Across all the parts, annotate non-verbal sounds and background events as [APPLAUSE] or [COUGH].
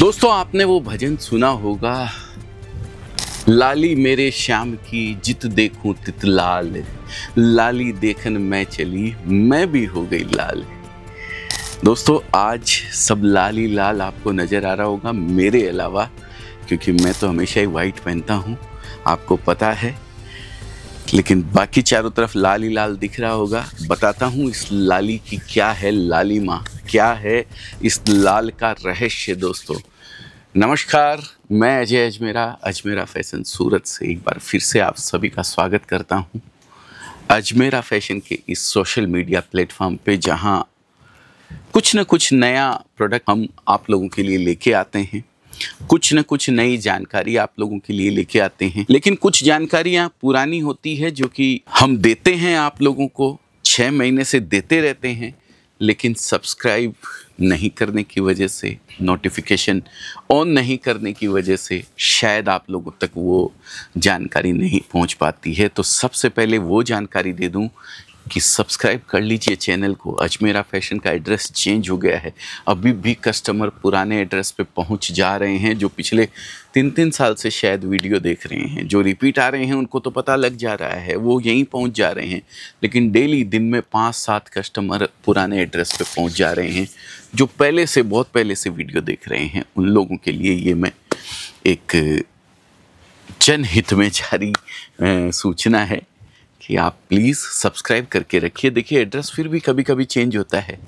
दोस्तों आपने वो भजन सुना होगा लाली मेरे श्याम की जित देखूं तित लाल लाली देखन मैं चली मैं भी हो गई लाल दोस्तों आज सब लाली लाल आपको नज़र आ रहा होगा मेरे अलावा क्योंकि मैं तो हमेशा ही वाइट पहनता हूँ आपको पता है लेकिन बाकी चारों तरफ लाल ही लाल दिख रहा होगा बताता हूँ इस लाली की क्या है लाली माँ क्या है इस लाल का रहस्य दोस्तों नमस्कार मैं अजय अजमेरा अजमेरा फैशन सूरत से एक बार फिर से आप सभी का स्वागत करता हूँ अजमेरा फैशन के इस सोशल मीडिया प्लेटफॉर्म पे जहाँ कुछ न कुछ नया प्रोडक्ट हम आप लोगों के लिए लेके आते हैं कुछ न कुछ नई जानकारी आप लोगों के लिए लेके आते हैं लेकिन कुछ जानकारियाँ पुरानी होती है जो कि हम देते हैं आप लोगों को छः महीने से देते रहते हैं लेकिन सब्सक्राइब नहीं करने की वजह से नोटिफिकेशन ऑन नहीं करने की वजह से शायद आप लोगों तक वो जानकारी नहीं पहुंच पाती है तो सबसे पहले वो जानकारी दे दूं कि सब्सक्राइब कर लीजिए चैनल को अजमेरा फैशन का एड्रेस चेंज हो गया है अभी भी कस्टमर पुराने एड्रेस पे पहुंच जा रहे हैं जो पिछले तीन तीन साल से शायद वीडियो देख रहे हैं जो रिपीट आ रहे हैं उनको तो पता लग जा रहा है वो यहीं पहुंच जा रहे हैं लेकिन डेली दिन में पाँच सात कस्टमर पुराने एड्रेस पर पहुँच जा रहे हैं जो पहले से बहुत पहले से वीडियो देख रहे हैं उन लोगों के लिए ये मैं एक जनहित में जारी सूचना है कि आप प्लीज़ सब्सक्राइब करके रखिए देखिए एड्रेस फिर भी कभी कभी चेंज होता है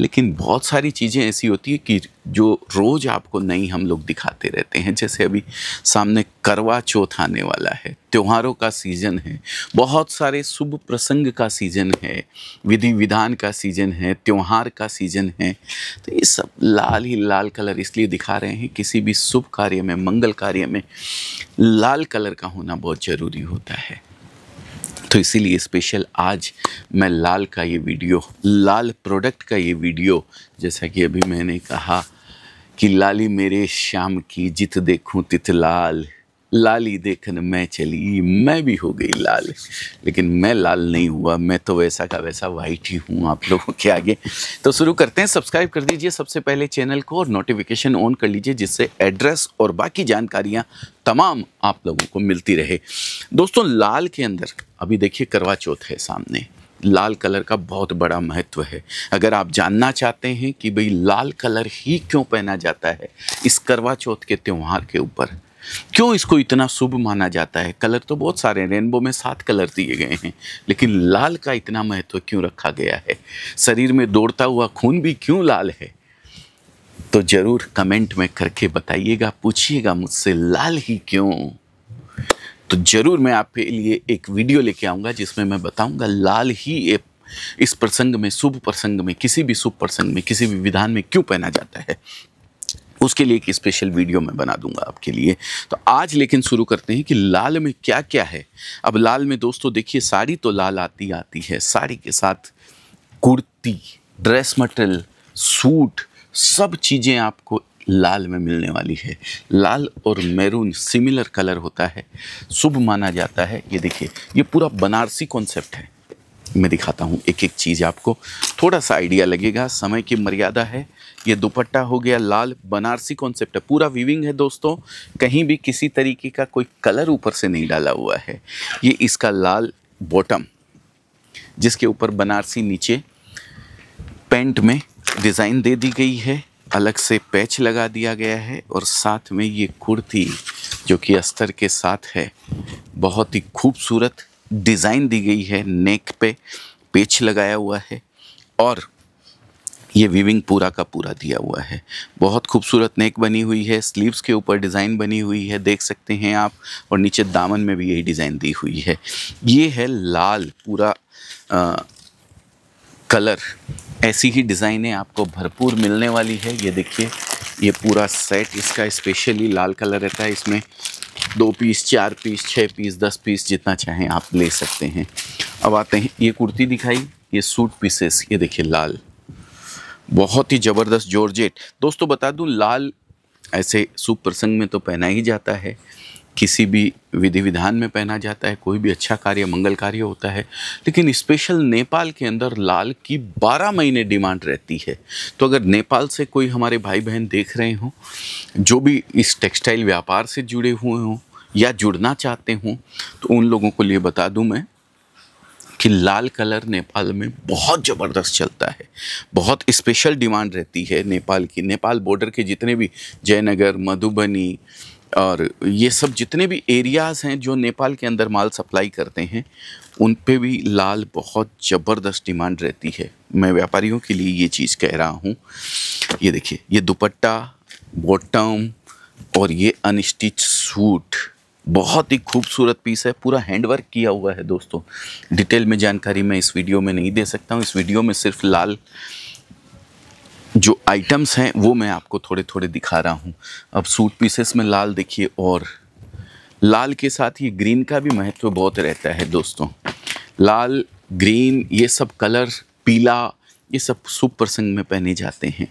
लेकिन बहुत सारी चीज़ें ऐसी होती है कि जो रोज़ आपको नई हम लोग दिखाते रहते हैं जैसे अभी सामने करवा चौथ आने वाला है त्योहारों का सीज़न है बहुत सारे शुभ प्रसंग का सीज़न है विधि विधान का सीज़न है त्यौहार का सीज़न है तो ये सब लाल ही लाल कलर इसलिए दिखा रहे हैं किसी भी शुभ कार्य में मंगल कार्य में लाल कलर का होना बहुत ज़रूरी होता है तो इसीलिए स्पेशल आज मैं लाल का ये वीडियो लाल प्रोडक्ट का ये वीडियो जैसा कि अभी मैंने कहा कि लाली मेरे शाम की जित देखूं तित लाल लाली देखन मैं चली मैं भी हो गई लाल लेकिन मैं लाल नहीं हुआ मैं तो वैसा का वैसा वाइट ही हूँ आप लोगों के आगे तो शुरू करते हैं सब्सक्राइब कर दीजिए सबसे पहले चैनल को और नोटिफिकेशन ऑन कर लीजिए जिससे एड्रेस और बाकी जानकारियाँ तमाम आप लोगों को मिलती रहे दोस्तों लाल के अंदर अभी देखिए करवा चौथ है सामने लाल कलर का बहुत बड़ा महत्व है अगर आप जानना चाहते हैं कि भाई लाल कलर ही क्यों पहना जाता है इस करवा चौथ के त्यौहार के ऊपर क्यों इसको इतना शुभ माना जाता है कलर तो बहुत सारे हैं रेनबो में सात कलर दिए गए हैं लेकिन लाल का इतना महत्व क्यों रखा गया है शरीर में दौड़ता हुआ खून भी क्यों लाल है तो ज़रूर कमेंट में करके बताइएगा पूछिएगा मुझसे लाल ही क्यों तो ज़रूर मैं आपके लिए एक वीडियो लेके आऊंगा जिसमें मैं बताऊंगा लाल ही एक इस प्रसंग में शुभ प्रसंग में किसी भी शुभ प्रसंग में किसी भी विधान में क्यों पहना जाता है उसके लिए एक स्पेशल वीडियो मैं बना दूंगा आपके लिए तो आज लेकिन शुरू करते हैं कि लाल में क्या क्या है अब लाल में दोस्तों देखिए साड़ी तो लाल आती आती है साड़ी के साथ कुर्ती ड्रेस मटेरियल सूट सब चीज़ें आपको लाल में मिलने वाली है लाल और मैरून सिमिलर कलर होता है शुभ माना जाता है ये देखिए ये पूरा बनारसी कॉन्सेप्ट है मैं दिखाता हूँ एक एक चीज़ आपको थोड़ा सा आइडिया लगेगा समय की मर्यादा है ये दुपट्टा हो गया लाल बनारसी कॉन्सेप्ट है पूरा वीविंग है दोस्तों कहीं भी किसी तरीके का कोई कलर ऊपर से नहीं डाला हुआ है ये इसका लाल बॉटम जिसके ऊपर बनारसी नीचे पेंट में डिज़ाइन दे दी गई है अलग से पैच लगा दिया गया है और साथ में ये कुर्ती जो कि अस्तर के साथ है बहुत ही खूबसूरत डिज़ाइन दी गई है नेक पे पेच लगाया हुआ है और ये वीविंग पूरा का पूरा दिया हुआ है बहुत खूबसूरत नेक बनी हुई है स्लीव्स के ऊपर डिज़ाइन बनी हुई है देख सकते हैं आप और नीचे दामन में भी यही डिज़ाइन दी हुई है ये है लाल पूरा आ, कलर ऐसी ही डिज़ाइनें आपको भरपूर मिलने वाली है ये देखिए ये पूरा सेट इसका स्पेशली लाल कलर रहता है इसमें दो पीस चार पीस छः पीस दस पीस जितना चाहें आप ले सकते हैं अब आते हैं ये कुर्ती दिखाई ये सूट पीसेस ये देखिए लाल बहुत ही ज़बरदस्त जॉर्जेट दोस्तों बता दूं लाल ऐसे सुप्रसंग प्रसंग में तो पहना ही जाता है किसी भी विधि विधान में पहना जाता है कोई भी अच्छा कार्य मंगल कार्य होता है लेकिन स्पेशल नेपाल के अंदर लाल की 12 महीने डिमांड रहती है तो अगर नेपाल से कोई हमारे भाई बहन देख रहे हों जो भी इस टेक्सटाइल व्यापार से जुड़े हुए हों या जुड़ना चाहते हों तो उन लोगों को लिए बता दूँ मैं कि लाल कलर नेपाल में बहुत ज़बरदस्त चलता है बहुत स्पेशल डिमांड रहती है नेपाल की नेपाल बॉर्डर के जितने भी जयनगर मधुबनी और ये सब जितने भी एरियाज़ हैं जो नेपाल के अंदर माल सप्लाई करते हैं उन पे भी लाल बहुत ज़बरदस्त डिमांड रहती है मैं व्यापारियों के लिए ये चीज़ कह रहा हूँ ये देखिए ये दुपट्टा बॉटम और ये अनस्टिच सूट बहुत ही खूबसूरत पीस है पूरा हैंडवर्क किया हुआ है दोस्तों डिटेल में जानकारी मैं इस वीडियो में नहीं दे सकता हूँ इस वीडियो में सिर्फ लाल जो आइटम्स हैं वो मैं आपको थोड़े थोड़े दिखा रहा हूँ अब सूट पीसेस में लाल देखिए और लाल के साथ ये ग्रीन का भी महत्व बहुत रहता है दोस्तों लाल ग्रीन ये सब कलर पीला ये सब शुभ प्रसंग में पहने जाते हैं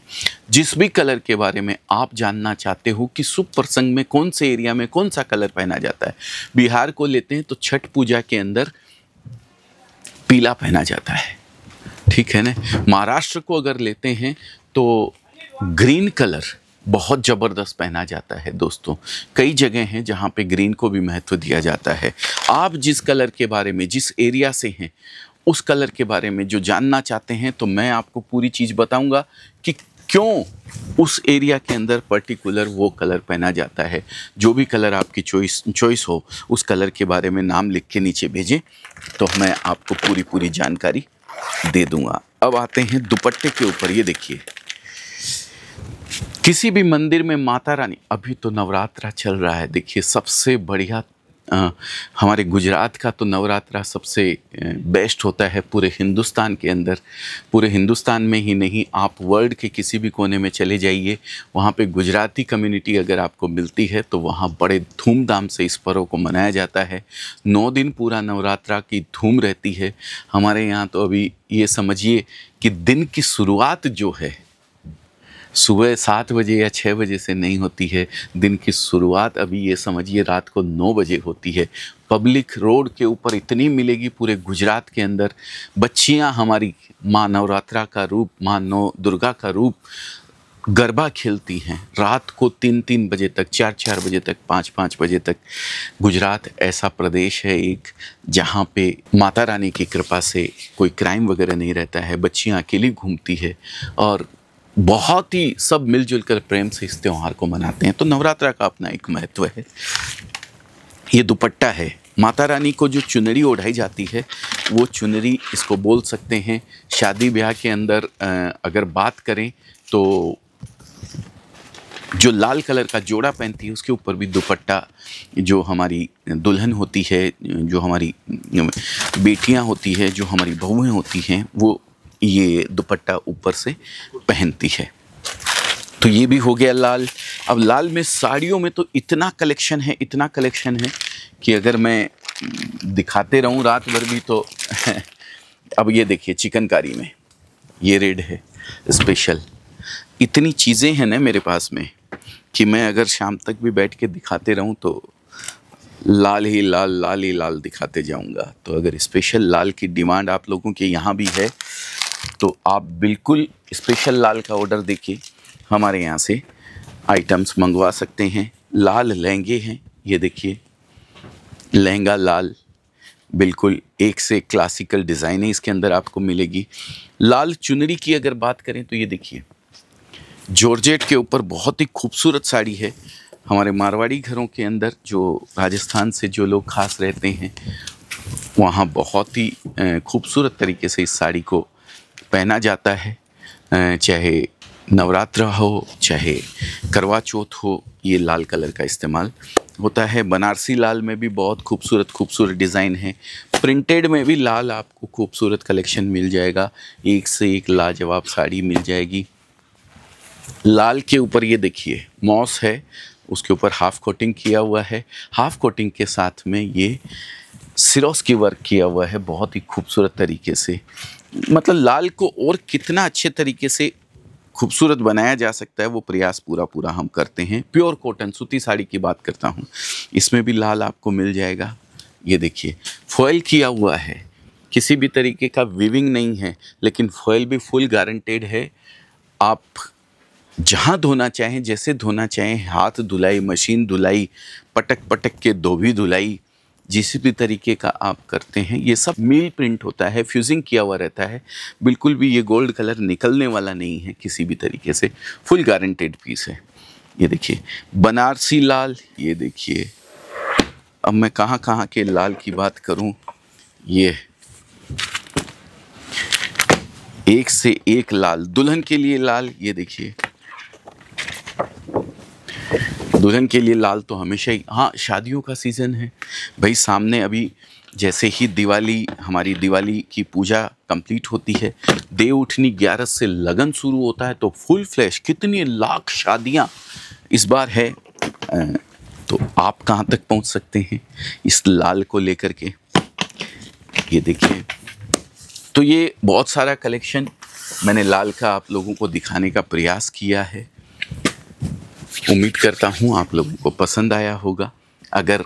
जिस भी कलर के बारे में आप जानना चाहते हो कि शुभ प्रसंग में कौन से एरिया में कौन सा कलर पहना जाता है बिहार को लेते हैं तो छठ पूजा के अंदर पीला पहना जाता है ठीक है ना महाराष्ट्र को अगर लेते हैं तो ग्रीन कलर बहुत ज़बरदस्त पहना जाता है दोस्तों कई जगह हैं जहाँ पे ग्रीन को भी महत्व दिया जाता है आप जिस कलर के बारे में जिस एरिया से हैं उस कलर के बारे में जो जानना चाहते हैं तो मैं आपको पूरी चीज़ बताऊँगा कि क्यों उस एरिया के अंदर पर्टिकुलर वो कलर पहना जाता है जो भी कलर आपकी चॉइस चॉइस हो उस कलर के बारे में नाम लिख के नीचे भेजें तो मैं आपको पूरी पूरी जानकारी दे दूंगा अब आते हैं दुपट्टे के ऊपर ये देखिए किसी भी मंदिर में माता रानी अभी तो नवरात्रा चल रहा है देखिए सबसे बढ़िया हमारे गुजरात का तो नवरात्रा सबसे बेस्ट होता है पूरे हिंदुस्तान के अंदर पूरे हिंदुस्तान में ही नहीं आप वर्ल्ड के किसी भी कोने में चले जाइए वहाँ पे गुजराती कम्युनिटी अगर आपको मिलती है तो वहाँ बड़े धूमधाम से इस पर्व को मनाया जाता है नौ दिन पूरा नवरात्रा की धूम रहती है हमारे यहाँ तो अभी ये समझिए कि दिन की शुरुआत जो है सुबह सात बजे या छः बजे से नहीं होती है दिन की शुरुआत अभी ये समझिए रात को नौ बजे होती है पब्लिक रोड के ऊपर इतनी मिलेगी पूरे गुजरात के अंदर बच्चियां हमारी माँ नवरात्रा का रूप माँ नौ दुर्गा का रूप गरबा खेलती हैं रात को तीन तीन बजे तक चार चार बजे तक पाँच पाँच बजे तक गुजरात ऐसा प्रदेश है एक जहाँ पे माता रानी की कृपा से कोई क्राइम वगैरह नहीं रहता है बच्चियाँ अकेली घूमती है और बहुत ही सब मिलजुल कर प्रेम से इस त्यौहार को मनाते हैं तो नवरात्रा का अपना एक महत्व है ये दुपट्टा है माता रानी को जो चुनरी ओढ़ाई जाती है वो चुनरी इसको बोल सकते हैं शादी ब्याह के अंदर अगर बात करें तो जो लाल कलर का जोड़ा पहनती है उसके ऊपर भी दुपट्टा जो हमारी दुल्हन होती है जो हमारी बेटियां होती है जो हमारी बहुएं होती हैं वो ये दुपट्टा ऊपर से पहनती है तो ये भी हो गया लाल अब लाल में साड़ियों में तो इतना कलेक्शन है इतना कलेक्शन है कि अगर मैं दिखाते रहूं रात भर भी तो [LAUGHS] अब ये देखिए चिकनकारी में ये रेड है स्पेशल इतनी चीज़ें हैं ना मेरे पास में कि मैं अगर शाम तक भी बैठ के दिखाते रहूं तो लाल ही लाल लाल ही लाल दिखाते जाऊंगा तो अगर स्पेशल लाल की डिमांड आप लोगों के यहाँ भी है तो आप बिल्कुल स्पेशल लाल का ऑर्डर देखिए हमारे यहाँ से आइटम्स मंगवा सकते हैं लाल लहंगे हैं ये देखिए लहंगा लाल बिल्कुल एक से क्लासिकल डिज़ाइन है इसके अंदर आपको मिलेगी लाल चुनरी की अगर बात करें तो ये देखिए जॉर्जेट के ऊपर बहुत ही खूबसूरत साड़ी है हमारे मारवाड़ी घरों के अंदर जो राजस्थान से जो लोग खास रहते हैं वहाँ बहुत ही खूबसूरत तरीके से इस साड़ी को पहना जाता है चाहे नवरात्र हो चाहे करवा चौथ हो ये लाल कलर का इस्तेमाल होता है बनारसी लाल में भी बहुत खूबसूरत खूबसूरत डिज़ाइन है प्रिंटेड में भी लाल आपको खूबसूरत कलेक्शन मिल जाएगा एक से एक लाजवाब साड़ी मिल जाएगी लाल के ऊपर ये देखिए मॉस है उसके ऊपर हाफ कोटिंग किया हुआ है हाफ कोटिंग के साथ में ये सिरोस की वर्क किया हुआ है बहुत ही खूबसूरत तरीके से मतलब लाल को और कितना अच्छे तरीके से खूबसूरत बनाया जा सकता है वो प्रयास पूरा पूरा हम करते हैं प्योर कॉटन सूती साड़ी की बात करता हूँ इसमें भी लाल आपको मिल जाएगा ये देखिए फॉयल किया हुआ है किसी भी तरीके का विविंग नहीं है लेकिन फॉयल भी फुल गारंटेड है आप जहाँ धोना चाहें जैसे धोना चाहें हाथ धुलाई मशीन धुलाई पटक पटक के धोबी धुलाई जिस भी तरीके का आप करते हैं ये सब मेल प्रिंट होता है फ्यूजिंग किया हुआ रहता है बिल्कुल भी ये गोल्ड कलर निकलने वाला नहीं है किसी भी तरीके से फुल गारंटेड पीस है ये देखिए बनारसी लाल ये देखिए अब मैं कहाँ कहाँ के लाल की बात करूँ ये एक से एक लाल दुल्हन के लिए लाल ये देखिए दुल्हन के लिए लाल तो हमेशा ही हाँ शादियों का सीज़न है भाई सामने अभी जैसे ही दिवाली हमारी दिवाली की पूजा कंप्लीट होती है देव उठनी ग्यारह से लगन शुरू होता है तो फुल फ्लैश कितनी लाख शादियाँ इस बार है तो आप कहाँ तक पहुँच सकते हैं इस लाल को लेकर के ये देखिए तो ये बहुत सारा कलेक्शन मैंने लाल का आप लोगों को दिखाने का प्रयास किया है उम्मीद करता हूँ आप लोगों को पसंद आया होगा अगर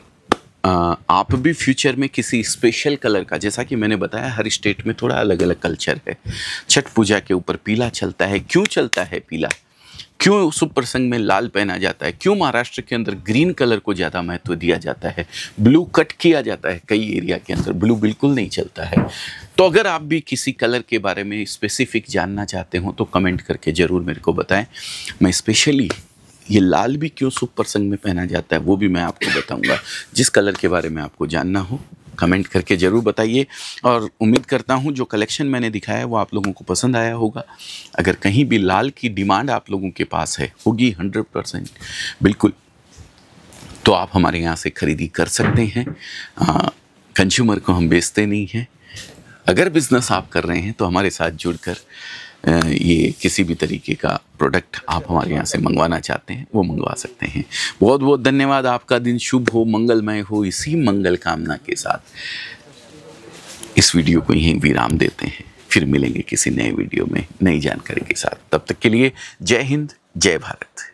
आ, आप भी फ्यूचर में किसी स्पेशल कलर का जैसा कि मैंने बताया हर स्टेट में थोड़ा अलग अलग कल्चर है छठ पूजा के ऊपर पीला चलता है क्यों चलता है पीला क्यों शुभ प्रसंग में लाल पहना जाता है क्यों महाराष्ट्र के अंदर ग्रीन कलर को ज़्यादा महत्व दिया जाता है ब्लू कट किया जाता है कई एरिया के अंदर ब्लू बिल्कुल नहीं चलता है तो अगर आप भी किसी कलर के बारे में स्पेसिफिक जानना चाहते हो तो कमेंट करके ज़रूर मेरे को बताएं मैं स्पेशली ये लाल भी क्यों शुभ प्रसंग में पहना जाता है वो भी मैं आपको बताऊंगा जिस कलर के बारे में आपको जानना हो कमेंट करके ज़रूर बताइए और उम्मीद करता हूँ जो कलेक्शन मैंने दिखाया है वो आप लोगों को पसंद आया होगा अगर कहीं भी लाल की डिमांड आप लोगों के पास है होगी हंड्रेड परसेंट बिल्कुल तो आप हमारे यहाँ से ख़रीदी कर सकते हैं कंज्यूमर को हम बेचते नहीं हैं अगर बिज़नेस आप कर रहे हैं तो हमारे साथ जुड़कर ये किसी भी तरीके का प्रोडक्ट आप हमारे यहाँ से मंगवाना चाहते हैं वो मंगवा सकते हैं बहुत बहुत धन्यवाद आपका दिन शुभ हो मंगलमय हो इसी मंगल कामना के साथ इस वीडियो को यहीं विराम देते हैं फिर मिलेंगे किसी नए वीडियो में नई जानकारी के साथ तब तक के लिए जय हिंद जय भारत